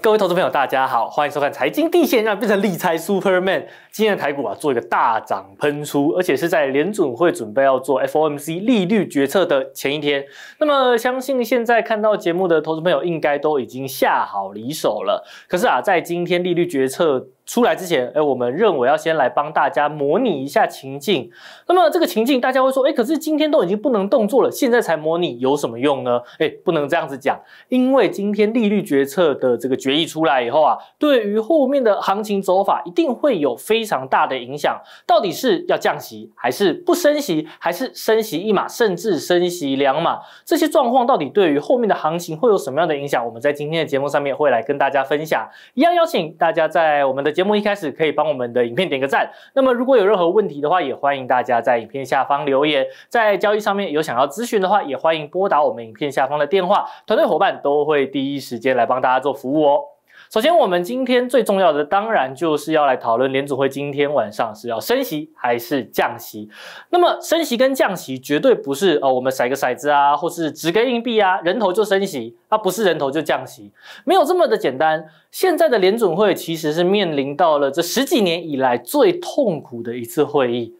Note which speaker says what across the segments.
Speaker 1: 各位投资朋友，大家好，欢迎收看财经地线，让变成理财 Superman。今天的台股啊，做一个大涨喷出，而且是在联准会准备要做 FOMC 利率决策的前一天。那么，相信现在看到节目的投资朋友，应该都已经下好离手了。可是啊，在今天利率决策。出来之前，哎，我们认为要先来帮大家模拟一下情境。那么这个情境，大家会说，哎，可是今天都已经不能动作了，现在才模拟有什么用呢？哎，不能这样子讲，因为今天利率决策的这个决议出来以后啊，对于后面的行情走法一定会有非常大的影响。到底是要降息，还是不升息，还是升息一码，甚至升息两码，这些状况到底对于后面的行情会有什么样的影响？我们在今天的节目上面会来跟大家分享。一样邀请大家在我们的。节目一开始可以帮我们的影片点个赞。那么如果有任何问题的话，也欢迎大家在影片下方留言。在交易上面有想要咨询的话，也欢迎拨打我们影片下方的电话，团队伙伴都会第一时间来帮大家做服务哦。首先，我们今天最重要的当然就是要来讨论联准会今天晚上是要升息还是降息。那么升息跟降息绝对不是呃我们甩个骰子啊，或是掷个硬币啊，人头就升息，啊不是人头就降息，没有这么的简单。现在的联准会其实是面临到了这十几年以来最痛苦的一次会议。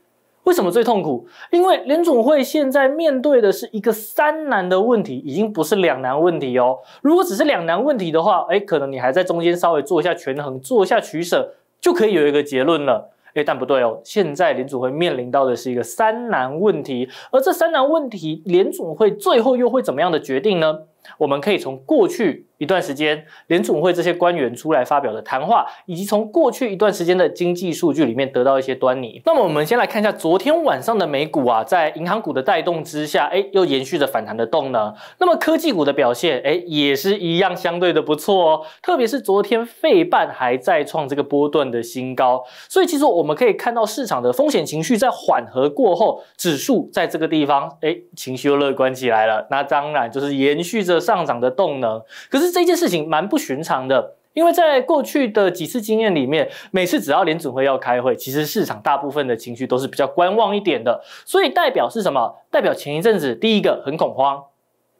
Speaker 1: 为什么最痛苦？因为联总会现在面对的是一个三难的问题，已经不是两难问题哦。如果只是两难问题的话，哎，可能你还在中间稍微做一下权衡，做一下取舍，就可以有一个结论了。哎，但不对哦，现在联总会面临到的是一个三难问题，而这三难问题，联总会最后又会怎么样的决定呢？我们可以从过去一段时间联总会这些官员出来发表的谈话，以及从过去一段时间的经济数据里面得到一些端倪。那么我们先来看一下昨天晚上的美股啊，在银行股的带动之下，哎，又延续着反弹的动能。那么科技股的表现，哎，也是一样相对的不错哦。特别是昨天费半还在创这个波段的新高，所以其实我们可以看到市场的风险情绪在缓和过后，指数在这个地方，哎，情绪又乐观起来了。那当然就是延续着。上涨的动能，可是这件事情蛮不寻常的，因为在过去的几次经验里面，每次只要联准会要开会，其实市场大部分的情绪都是比较观望一点的。所以代表是什么？代表前一阵子第一个很恐慌，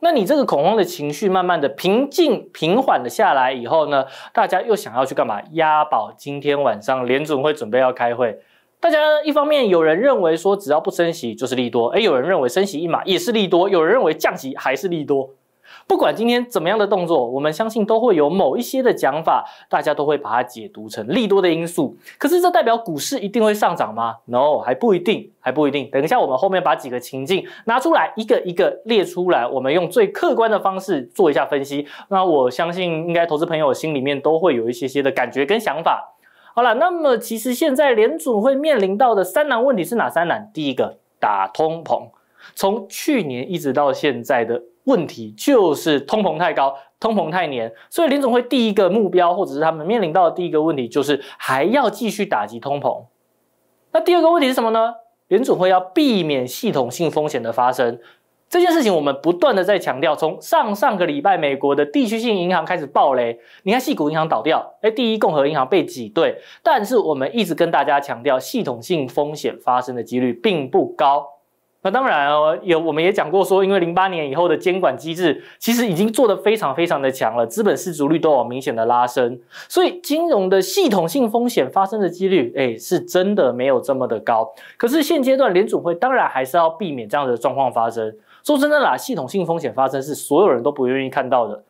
Speaker 1: 那你这个恐慌的情绪慢慢的平静平缓了下来以后呢，大家又想要去干嘛？押宝今天晚上联准会准备要开会，大家一方面有人认为说只要不升息就是利多，哎，有人认为升息一码也是利多，有人认为降息还是利多。不管今天怎么样的动作，我们相信都会有某一些的讲法，大家都会把它解读成利多的因素。可是这代表股市一定会上涨吗？No，还不一定，还不一定。等一下我们后面把几个情境拿出来，一个一个列出来，我们用最客观的方式做一下分析。那我相信应该投资朋友心里面都会有一些些的感觉跟想法。好了，那么其实现在联准会面临到的三难问题是哪三难？第一个打通膨，从去年一直到现在的。问题就是通膨太高，通膨太黏，所以林总会第一个目标，或者是他们面临到的第一个问题，就是还要继续打击通膨。那第二个问题是什么呢？联总会要避免系统性风险的发生。这件事情我们不断的在强调，从上上个礼拜美国的地区性银行开始爆雷，你看系股银行倒掉，哎，第一共和银行被挤兑，但是我们一直跟大家强调，系统性风险发生的几率并不高。那当然哦，有我们也讲过说，因为零八年以后的监管机制其实已经做得非常非常的强了，资本失足率都有明显的拉升，所以金融的系统性风险发生的几率，哎，是真的没有这么的高。可是现阶段联储会当然还是要避免这样的状况发生。说真的啦，系统性风险发生是所有人都不愿意看到的。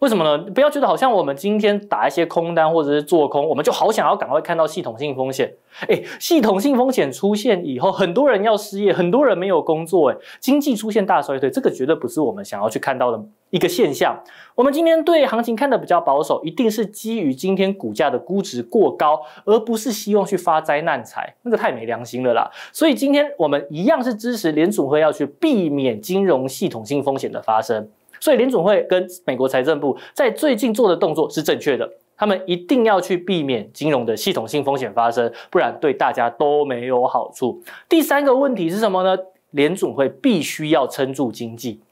Speaker 1: 为什么呢？不要觉得好像我们今天打一些空单或者是做空，我们就好想要赶快看到系统性风险。哎，系统性风险出现以后，很多人要失业，很多人没有工作，哎，经济出现大衰退，这个绝对不是我们想要去看到的一个现象。我们今天对行情看的比较保守，一定是基于今天股价的估值过高，而不是希望去发灾难财，那个太没良心了啦。所以今天我们一样是支持联储会要去避免金融系统性风险的发生。所以联总会跟美国财政部在最近做的动作是正确的，他们一定要去避免金融的系统性风险发生，不然对大家都没有好处。第三个问题是什么呢？联总会必须要撑住经济。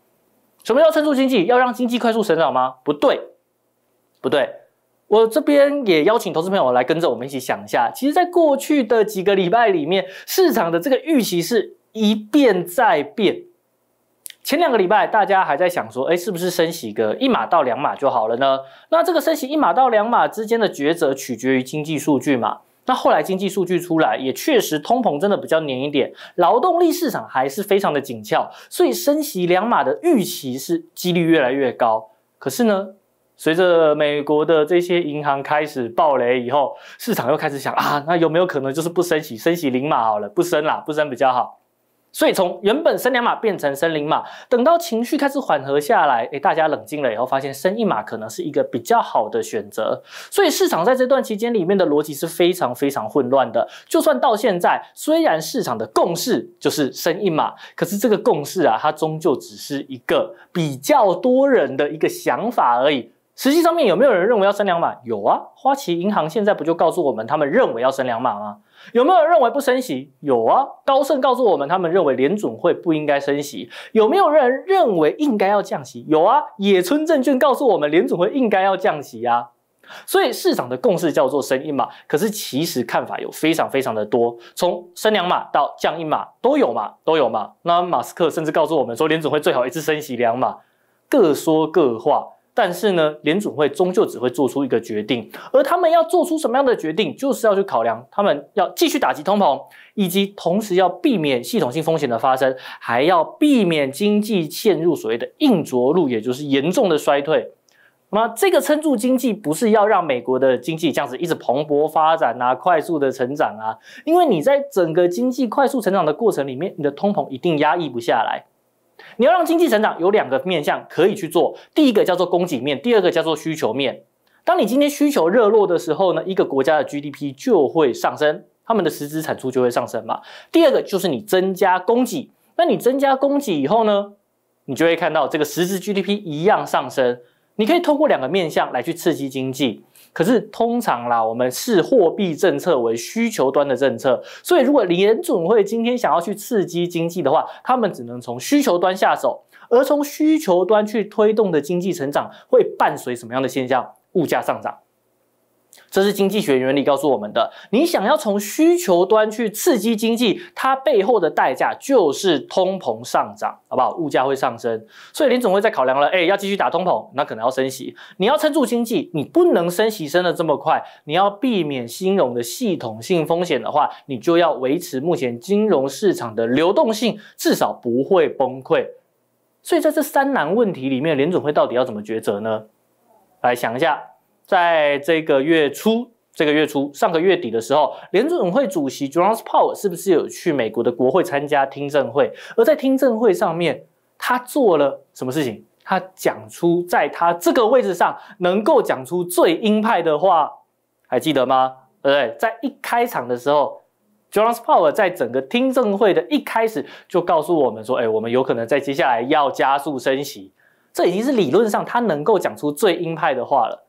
Speaker 1: 什么叫撑住经济？要让经济快速成长吗？不对，不对。我这边也邀请投资朋友来跟着我们一起想一下。其实，在过去的几个礼拜里面，市场的这个预期是一变再变。前两个礼拜，大家还在想说，哎，是不是升息个一码到两码就好了呢？那这个升息一码到两码之间的抉择，取决于经济数据嘛。那后来经济数据出来，也确实通膨真的比较黏一点，劳动力市场还是非常的紧俏，所以升息两码的预期是几率越来越高。可是呢，随着美国的这些银行开始爆雷以后，市场又开始想啊，那有没有可能就是不升息，升息零码好了，不升啦，不升比较好。所以从原本升两码变成升零码，等到情绪开始缓和下来，哎，大家冷静了以后，发现升一码可能是一个比较好的选择。所以市场在这段期间里面的逻辑是非常非常混乱的。就算到现在，虽然市场的共识就是升一码，可是这个共识啊，它终究只是一个比较多人的一个想法而已。实际上面有没有人认为要升两码？有啊，花旗银行现在不就告诉我们他们认为要升两码吗？有没有认为不升息？有啊，高盛告诉我们，他们认为联准会不应该升息。有没有人认为应该要降息？有啊，野村证券告诉我们，联准会应该要降息啊。所以市场的共识叫做升一码，可是其实看法有非常非常的多，从升两码到降一码都有嘛，都有嘛。那马斯克甚至告诉我们说，联准会最好一次升息两码，各说各话。但是呢，联准会终究只会做出一个决定，而他们要做出什么样的决定，就是要去考量他们要继续打击通膨，以及同时要避免系统性风险的发生，还要避免经济陷入所谓的硬着陆，也就是严重的衰退。那么这个撑住经济，不是要让美国的经济这样子一直蓬勃发展啊，快速的成长啊，因为你在整个经济快速成长的过程里面，你的通膨一定压抑不下来。你要让经济成长，有两个面向可以去做。第一个叫做供给面，第二个叫做需求面。当你今天需求热络的时候呢，一个国家的 GDP 就会上升，他们的实质产出就会上升嘛。第二个就是你增加供给，那你增加供给以后呢，你就会看到这个实质 GDP 一样上升。你可以通过两个面向来去刺激经济，可是通常啦，我们视货币政策为需求端的政策，所以如果联准会今天想要去刺激经济的话，他们只能从需求端下手，而从需求端去推动的经济成长，会伴随什么样的现象？物价上涨。这是经济学原理告诉我们的。你想要从需求端去刺激经济，它背后的代价就是通膨上涨，好不好？物价会上升。所以林总会再考量了，哎，要继续打通膨，那可能要升息。你要撑住经济，你不能升息升的这么快。你要避免金融的系统性风险的话，你就要维持目前金融市场的流动性至少不会崩溃。所以在这三难问题里面，联总会到底要怎么抉择呢？来想一下。在这个月初，这个月初上个月底的时候，联准会主席 j o r o s e Powell 是不是有去美国的国会参加听证会？而在听证会上面，他做了什么事情？他讲出在他这个位置上能够讲出最鹰派的话，还记得吗？对不对？在一开场的时候，j o r o s e Powell 在整个听证会的一开始就告诉我们说：“哎，我们有可能在接下来要加速升息。”这已经是理论上他能够讲出最鹰派的话了。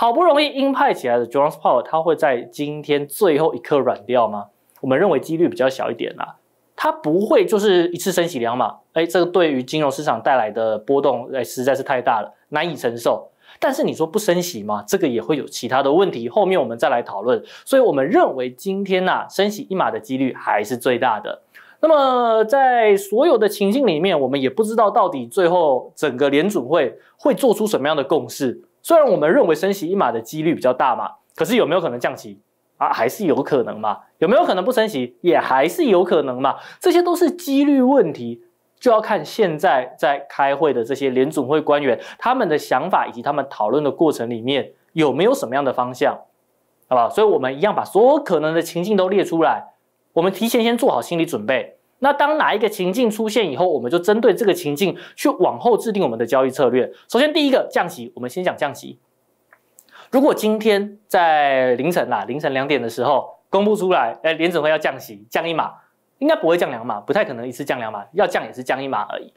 Speaker 1: 好不容易鹰派起来的 j o n n s p o w e r 他会在今天最后一刻软掉吗？我们认为几率比较小一点啦。它不会就是一次升息两码，哎，这个对于金融市场带来的波动，哎，实在是太大了，难以承受。但是你说不升息嘛，这个也会有其他的问题，后面我们再来讨论。所以我们认为今天啊，升息一码的几率还是最大的。那么在所有的情境里面，我们也不知道到底最后整个联准会会做出什么样的共识。虽然我们认为升息一码的几率比较大嘛，可是有没有可能降息啊？还是有可能嘛？有没有可能不升息也还是有可能嘛？这些都是几率问题，就要看现在在开会的这些联总会官员他们的想法以及他们讨论的过程里面有没有什么样的方向，好吧？所以我们一样把所有可能的情境都列出来，我们提前先做好心理准备。那当哪一个情境出现以后，我们就针对这个情境去往后制定我们的交易策略。首先，第一个降息，我们先讲降息。如果今天在凌晨啦，凌晨两点的时候公布出来，哎，联总会要降息，降一码，应该不会降两码，不太可能一次降两码，要降也是降一码而已。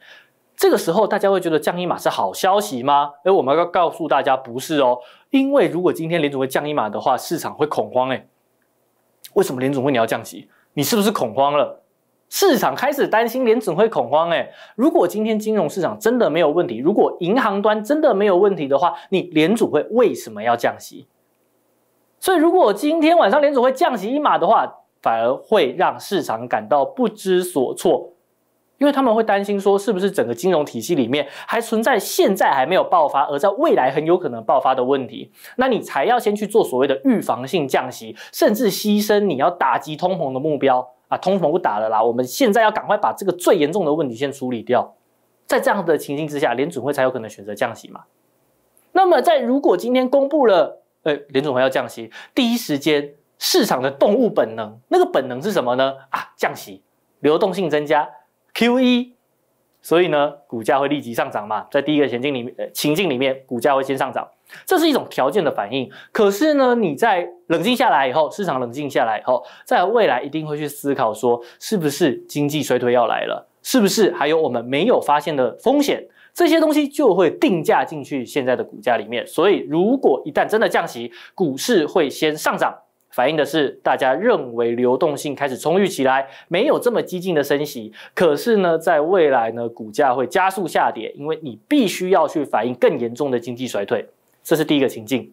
Speaker 1: 这个时候大家会觉得降一码是好消息吗？哎，我们要告诉大家，不是哦，因为如果今天联总会降一码的话，市场会恐慌。哎，为什么联总会你要降息？你是不是恐慌了？市场开始担心联指会恐慌，哎，如果今天金融市场真的没有问题，如果银行端真的没有问题的话，你联储会为什么要降息？所以，如果今天晚上联储会降息一码的话，反而会让市场感到不知所措，因为他们会担心说，是不是整个金融体系里面还存在现在还没有爆发，而在未来很有可能爆发的问题，那你才要先去做所谓的预防性降息，甚至牺牲你要打击通膨的目标。啊，通膨不打了啦！我们现在要赶快把这个最严重的问题先处理掉，在这样的情形之下，联准会才有可能选择降息嘛。那么，在如果今天公布了，呃，联准会要降息，第一时间市场的动物本能，那个本能是什么呢？啊，降息，流动性增加，QE。所以呢，股价会立即上涨嘛？在第一个情境里面，情境里面，股价会先上涨，这是一种条件的反应。可是呢，你在冷静下来以后，市场冷静下来以后，在未来一定会去思考说，是不是经济衰退要来了？是不是还有我们没有发现的风险？这些东西就会定价进去现在的股价里面。所以，如果一旦真的降息，股市会先上涨。反映的是大家认为流动性开始充裕起来，没有这么激进的升息。可是呢，在未来呢，股价会加速下跌，因为你必须要去反映更严重的经济衰退。这是第一个情境。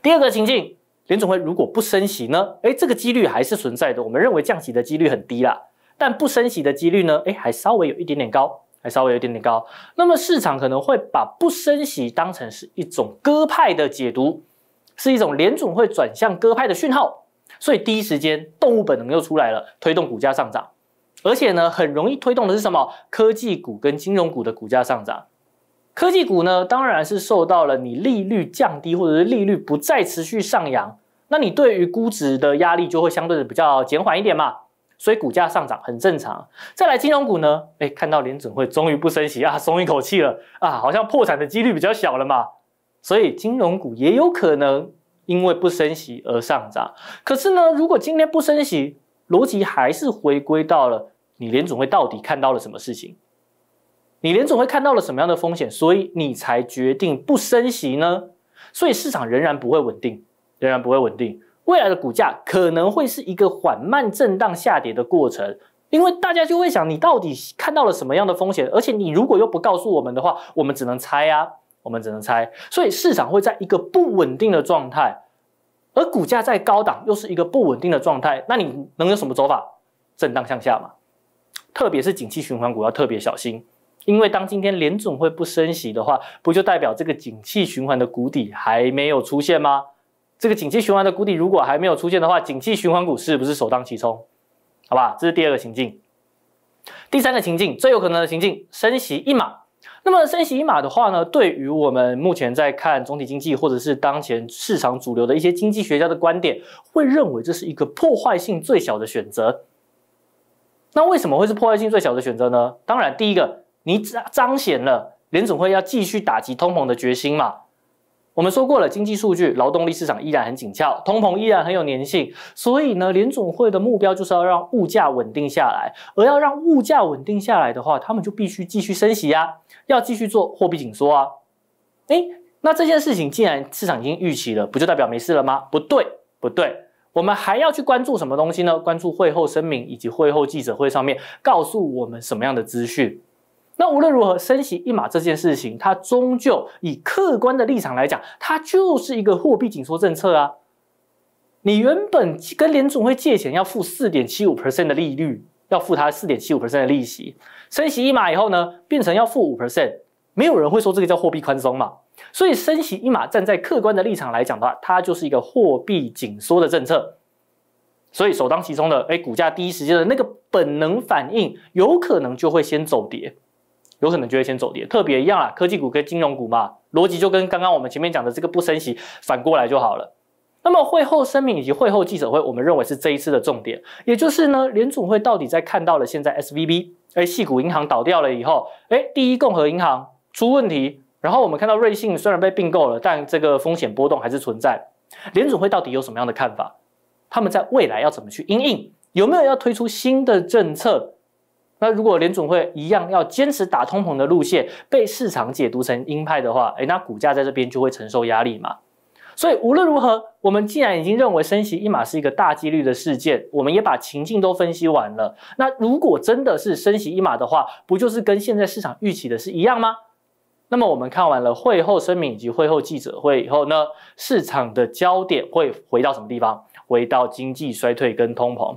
Speaker 1: 第二个情境，联总会如果不升息呢？哎，这个几率还是存在的。我们认为降息的几率很低啦，但不升息的几率呢？哎，还稍微有一点点高，还稍微有一点点高。那么市场可能会把不升息当成是一种鸽派的解读。是一种联总会转向鸽派的讯号，所以第一时间动物本能又出来了，推动股价上涨。而且呢，很容易推动的是什么？科技股跟金融股的股价上涨。科技股呢，当然是受到了你利率降低或者是利率不再持续上扬，那你对于估值的压力就会相对的比较减缓一点嘛，所以股价上涨很正常。再来金融股呢，哎，看到联准会终于不升息啊，松一口气了啊，好像破产的几率比较小了嘛。所以金融股也有可能因为不升息而上涨。可是呢，如果今天不升息，逻辑还是回归到了你联总会到底看到了什么事情？你联总会看到了什么样的风险？所以你才决定不升息呢？所以市场仍然不会稳定，仍然不会稳定。未来的股价可能会是一个缓慢震荡下跌的过程，因为大家就会想你到底看到了什么样的风险？而且你如果又不告诉我们的话，我们只能猜啊。我们只能猜，所以市场会在一个不稳定的状态，而股价在高档又是一个不稳定的状态，那你能有什么走法？震荡向下嘛？特别是景气循环股要特别小心，因为当今天联总会不升息的话，不就代表这个景气循环的谷底还没有出现吗？这个景气循环的谷底如果还没有出现的话，景气循环股市不是首当其冲？好吧，这是第二个情境。第三个情境最有可能的情境，升息一码。那么升息码的话呢，对于我们目前在看总体经济或者是当前市场主流的一些经济学家的观点，会认为这是一个破坏性最小的选择。那为什么会是破坏性最小的选择呢？当然，第一个，你彰彰显了联总会要继续打击通膨的决心嘛。我们说过了，经济数据、劳动力市场依然很紧俏，通膨依然很有粘性，所以呢，联总会的目标就是要让物价稳定下来。而要让物价稳定下来的话，他们就必须继续升息呀，要继续做货币紧缩啊。哎，那这件事情既然市场已经预期了，不就代表没事了吗？不对，不对，我们还要去关注什么东西呢？关注会后声明以及会后记者会上面告诉我们什么样的资讯？那无论如何，升息一码这件事情，它终究以客观的立场来讲，它就是一个货币紧缩政策啊。你原本跟联总会借钱要付四点七五 percent 的利率，要付他四点七五 percent 的利息，升息一码以后呢，变成要付五 percent，没有人会说这个叫货币宽松嘛。所以升息一码站在客观的立场来讲的话，它就是一个货币紧缩的政策，所以首当其冲的，哎，股价第一时间的那个本能反应，有可能就会先走跌。有可能就会先走跌，特别一样啦，科技股跟金融股嘛，逻辑就跟刚刚我们前面讲的这个不升息反过来就好了。那么会后声明以及会后记者会，我们认为是这一次的重点，也就是呢，联总会到底在看到了现在 S V B 哎细谷银行倒掉了以后，哎，第一共和银行出问题，然后我们看到瑞信虽然被并购了，但这个风险波动还是存在。联总会到底有什么样的看法？他们在未来要怎么去应应？有没有要推出新的政策？那如果联准会一样要坚持打通膨的路线，被市场解读成鹰派的话，诶，那股价在这边就会承受压力嘛。所以无论如何，我们既然已经认为升息一码是一个大几率的事件，我们也把情境都分析完了。那如果真的是升息一码的话，不就是跟现在市场预期的是一样吗？那么我们看完了会后声明以及会后记者会以后呢，市场的焦点会回到什么地方？回到经济衰退跟通膨。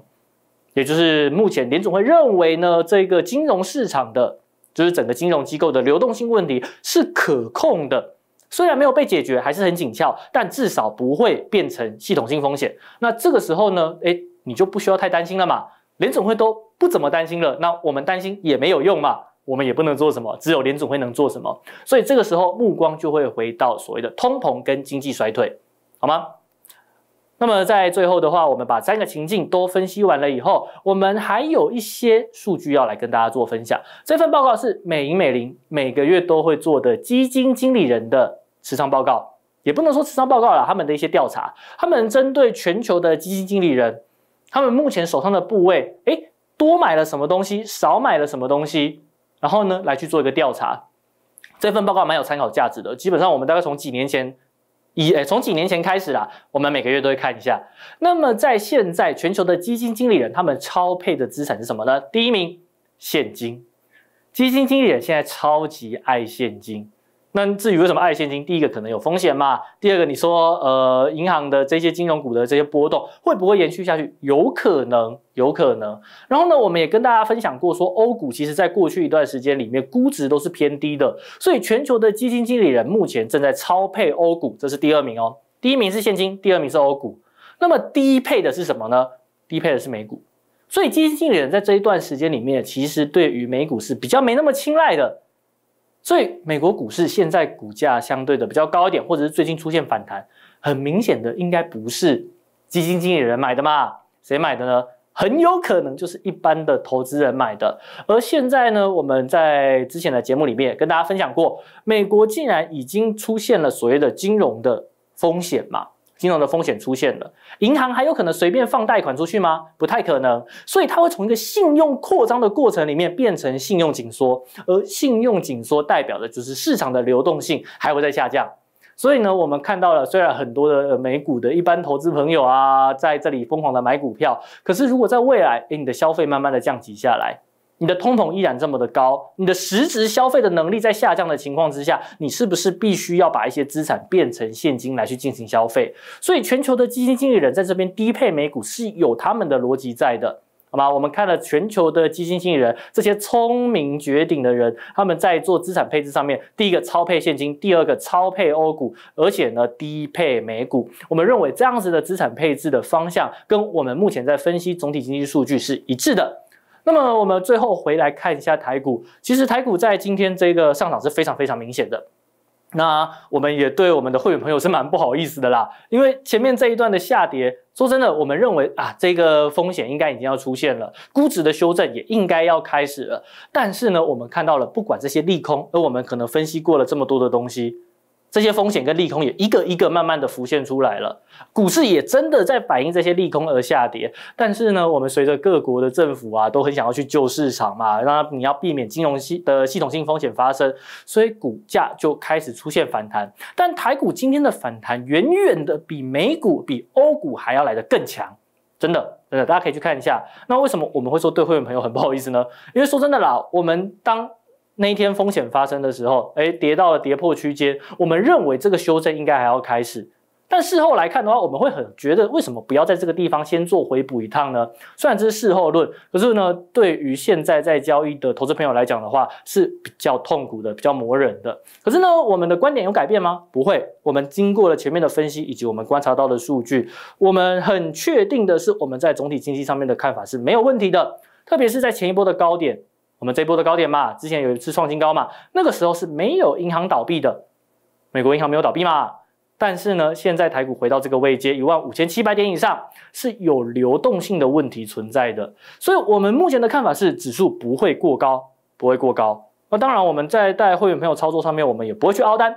Speaker 1: 也就是目前联总会认为呢，这个金融市场的就是整个金融机构的流动性问题是可控的，虽然没有被解决，还是很紧俏，但至少不会变成系统性风险。那这个时候呢，哎，你就不需要太担心了嘛，联总会都不怎么担心了，那我们担心也没有用嘛，我们也不能做什么，只有联总会能做什么。所以这个时候目光就会回到所谓的通膨跟经济衰退，好吗？那么在最后的话，我们把三个情境都分析完了以后，我们还有一些数据要来跟大家做分享。这份报告是美银美林每个月都会做的基金经理人的持仓报告，也不能说持仓报告了，他们的一些调查，他们针对全球的基金经理人，他们目前手上的部位，哎，多买了什么东西，少买了什么东西，然后呢来去做一个调查。这份报告蛮有参考价值的。基本上我们大概从几年前。以诶，从几年前开始啦，我们每个月都会看一下。那么，在现在全球的基金经理人，他们超配的资产是什么呢？第一名，现金。基金经理人现在超级爱现金。那至于为什么爱现金，第一个可能有风险嘛，第二个你说，呃，银行的这些金融股的这些波动会不会延续下去？有可能，有可能。然后呢，我们也跟大家分享过，说欧股其实在过去一段时间里面估值都是偏低的，所以全球的基金经理人目前正在超配欧股，这是第二名哦，第一名是现金，第二名是欧股。那么低配的是什么呢？低配的是美股。所以基金经理人在这一段时间里面，其实对于美股是比较没那么青睐的。所以美国股市现在股价相对的比较高一点，或者是最近出现反弹，很明显的应该不是基金经理人买的嘛？谁买的呢？很有可能就是一般的投资人买的。而现在呢，我们在之前的节目里面跟大家分享过，美国竟然已经出现了所谓的金融的风险嘛。金融的风险出现了，银行还有可能随便放贷款出去吗？不太可能，所以它会从一个信用扩张的过程里面变成信用紧缩，而信用紧缩代表的就是市场的流动性还会在下降。所以呢，我们看到了，虽然很多的美股的一般投资朋友啊在这里疯狂的买股票，可是如果在未来，诶，你的消费慢慢的降级下来。你的通膨依然这么的高，你的实质消费的能力在下降的情况之下，你是不是必须要把一些资产变成现金来去进行消费？所以全球的基金经理人在这边低配美股是有他们的逻辑在的，好吗？我们看了全球的基金经理人这些聪明绝顶的人，他们在做资产配置上面，第一个超配现金，第二个超配欧股，而且呢低配美股。我们认为这样子的资产配置的方向跟我们目前在分析总体经济数据是一致的。那么我们最后回来看一下台股，其实台股在今天这个上涨是非常非常明显的。那我们也对我们的会员朋友是蛮不好意思的啦，因为前面这一段的下跌，说真的，我们认为啊，这个风险应该已经要出现了，估值的修正也应该要开始了。但是呢，我们看到了，不管这些利空，而我们可能分析过了这么多的东西。这些风险跟利空也一个一个慢慢的浮现出来了，股市也真的在反映这些利空而下跌。但是呢，我们随着各国的政府啊，都很想要去救市场嘛，那你要避免金融系的系统性风险发生，所以股价就开始出现反弹。但台股今天的反弹远远的比美股、比欧股还要来的更强，真的，真的，大家可以去看一下。那为什么我们会说对会员朋友很不好意思呢？因为说真的啦，我们当那一天风险发生的时候，哎，跌到了跌破区间，我们认为这个修正应该还要开始。但事后来看的话，我们会很觉得，为什么不要在这个地方先做回补一趟呢？虽然这是事后论，可是呢，对于现在在交易的投资朋友来讲的话，是比较痛苦的，比较磨人的。可是呢，我们的观点有改变吗？不会。我们经过了前面的分析以及我们观察到的数据，我们很确定的是，我们在总体经济上面的看法是没有问题的，特别是在前一波的高点。我们这波的高点嘛，之前有一次创新高嘛，那个时候是没有银行倒闭的，美国银行没有倒闭嘛。但是呢，现在台股回到这个位阶一万五千七百点以上，是有流动性的问题存在的。所以，我们目前的看法是，指数不会过高，不会过高。那当然，我们在带会员朋友操作上面，我们也不会去凹单。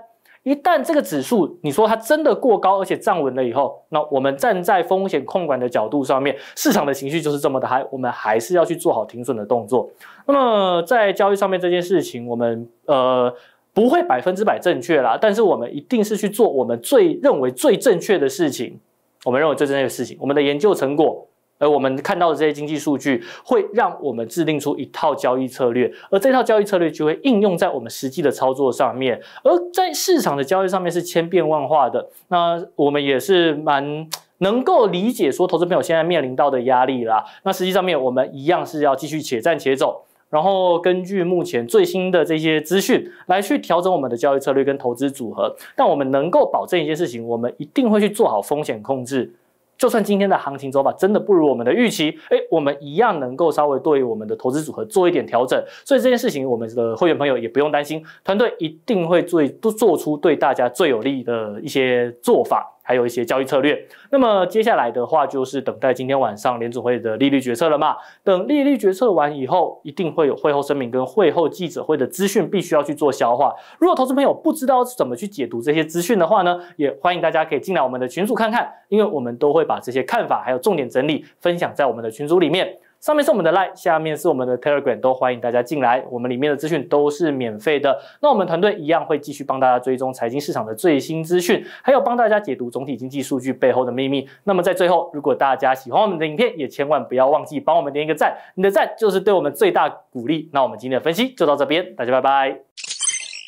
Speaker 1: 一旦这个指数你说它真的过高，而且站稳了以后，那我们站在风险控管的角度上面，市场的情绪就是这么的，嗨，我们还是要去做好停损的动作。那么在交易上面这件事情，我们呃不会百分之百正确啦，但是我们一定是去做我们最认为最正确的事情。我们认为最正确的事情，我们的研究成果。而我们看到的这些经济数据，会让我们制定出一套交易策略，而这套交易策略就会应用在我们实际的操作上面。而在市场的交易上面是千变万化的，那我们也是蛮能够理解说，投资朋友现在面临到的压力啦。那实际上面，我们一样是要继续且战且走，然后根据目前最新的这些资讯来去调整我们的交易策略跟投资组合。但我们能够保证一件事情，我们一定会去做好风险控制。就算今天的行情走法真的不如我们的预期，哎，我们一样能够稍微对我们的投资组合做一点调整。所以这件事情，我们的会员朋友也不用担心，团队一定会做做出对大家最有利的一些做法。还有一些交易策略，那么接下来的话就是等待今天晚上联组会的利率决策了嘛？等利率决策完以后，一定会有会后声明跟会后记者会的资讯，必须要去做消化。如果投资朋友不知道怎么去解读这些资讯的话呢，也欢迎大家可以进来我们的群组看看，因为我们都会把这些看法还有重点整理分享在我们的群组里面。上面是我们的 LINE，下面是我们的 Telegram，都欢迎大家进来。我们里面的资讯都是免费的，那我们团队一样会继续帮大家追踪财经市场的最新资讯，还有帮大家解读总体经济数据背后的秘密。那么在最后，如果大家喜欢我们的影片，也千万不要忘记帮我们点一个赞，你的赞就是对我们最大鼓励。那我们今天的分析就到这边，大家拜拜。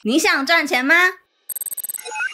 Speaker 1: 你想赚钱吗？